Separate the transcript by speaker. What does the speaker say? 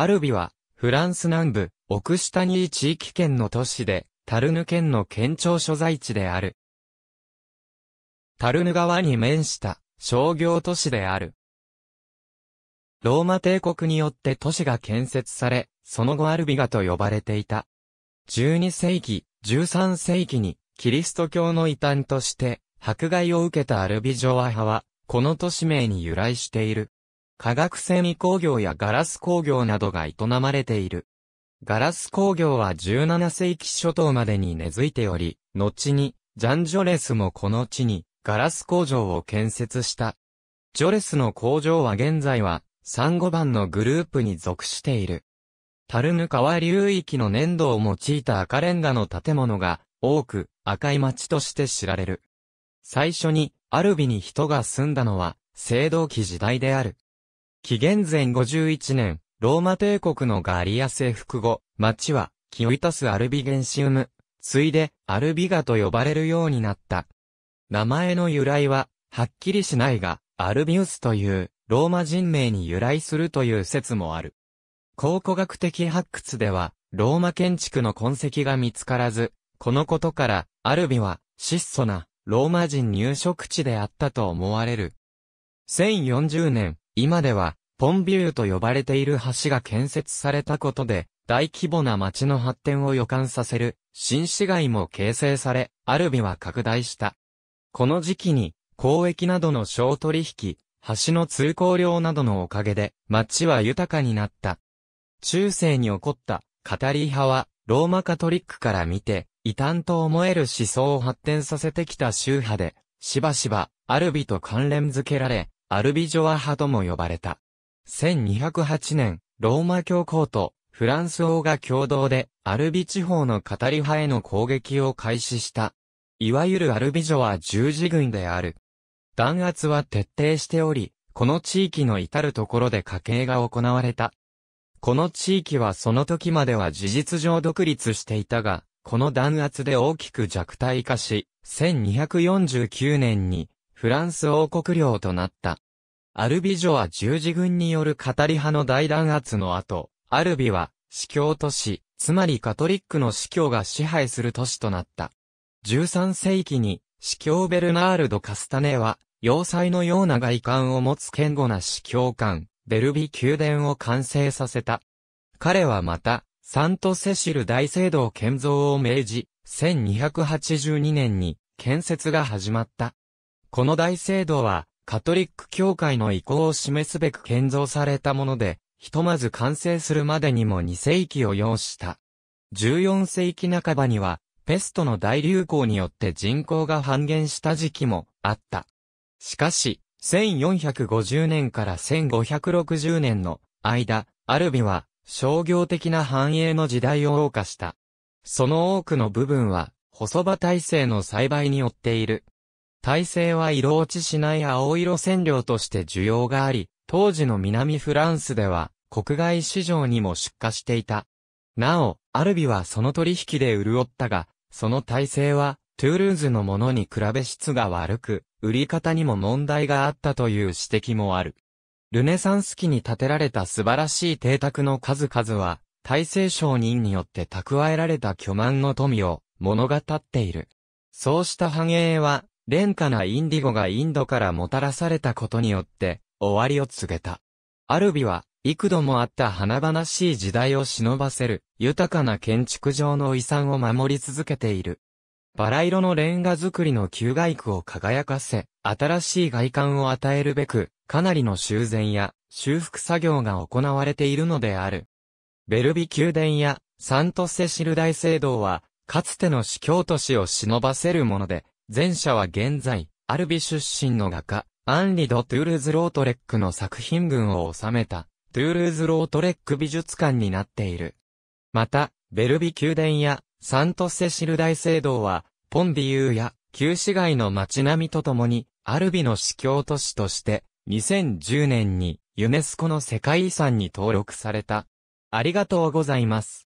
Speaker 1: アルビは、フランス南部、オクシタニー地域圏の都市で、タルヌ県の県庁所在地である。タルヌ川に面した商業都市である。ローマ帝国によって都市が建設され、その後アルビガと呼ばれていた。12世紀、13世紀にキリスト教の異端として迫害を受けたアルビジョア派は、この都市名に由来している。化学繊維工業やガラス工業などが営まれている。ガラス工業は17世紀初頭までに根付いており、後に、ジャン・ジョレスもこの地に、ガラス工場を建設した。ジョレスの工場は現在は、三・五版のグループに属している。タルヌ川流域の粘土を用いた赤レンガの建物が、多く、赤い町として知られる。最初に、アルビに人が住んだのは、青銅器時代である。紀元前51年、ローマ帝国のガリア征服後、町は、キオイタス・アルビゲンシウム、ついで、アルビガと呼ばれるようになった。名前の由来は、はっきりしないが、アルビウスという、ローマ人名に由来するという説もある。考古学的発掘では、ローマ建築の痕跡が見つからず、このことから、アルビは、質素な、ローマ人入植地であったと思われる。1040年、今では、ポンビューと呼ばれている橋が建設されたことで、大規模な街の発展を予感させる、新市街も形成され、アルビは拡大した。この時期に、交易などの商取引、橋の通行量などのおかげで、街は豊かになった。中世に起こった、カタリー派は、ローマカトリックから見て、異端と思える思想を発展させてきた宗派で、しばしば、アルビと関連づけられ、アルビジョア派とも呼ばれた。1208年、ローマ教皇とフランス王が共同でアルビ地方のカタリ派への攻撃を開始した。いわゆるアルビジョア十字軍である。弾圧は徹底しており、この地域の至るところで家計が行われた。この地域はその時までは事実上独立していたが、この弾圧で大きく弱体化し、1249年にフランス王国領となった。アルビジョは十字軍による語り派の大弾圧の後、アルビは、司教都市、つまりカトリックの司教が支配する都市となった。13世紀に、司教ベルナールド・カスタネは、要塞のような外観を持つ堅固な司教官、ベルビ宮殿を完成させた。彼はまた、サントセシル大聖堂建造を命じ、1282年に建設が始まった。この大聖堂は、カトリック教会の意向を示すべく建造されたもので、ひとまず完成するまでにも2世紀を要した。14世紀半ばには、ペストの大流行によって人口が半減した時期もあった。しかし、1450年から1560年の間、アルビは商業的な繁栄の時代を謳歌した。その多くの部分は、細葉体制の栽培によっている。体制は色落ちしない青色染料として需要があり、当時の南フランスでは国外市場にも出荷していた。なお、アルビはその取引で潤ったが、その体制はトゥールーズのものに比べ質が悪く、売り方にも問題があったという指摘もある。ルネサンス期に建てられた素晴らしい邸宅の数々は、大政商人によって蓄えられた巨万の富を物語っている。そうした繁栄は、廉価なインディゴがインドからもたらされたことによって、終わりを告げた。アルビは、幾度もあった華々しい時代を忍ばせる、豊かな建築上の遺産を守り続けている。バラ色のレンガ作りの旧外区を輝かせ、新しい外観を与えるべく、かなりの修繕や修復作業が行われているのである。ベルビ宮殿やサントセシル大聖堂は、かつての司教都市を忍ばせるもので、前者は現在、アルビ出身の画家、アンリド・トゥールーズ・ロートレックの作品群を収めた、トゥールーズ・ロートレック美術館になっている。また、ベルビ宮殿や、サントセシル大聖堂は、ポンディユーや、旧市街の街並みとともに、アルビの司教都市として、2010年に、ユネスコの世界遺産に登録された。ありがとうございます。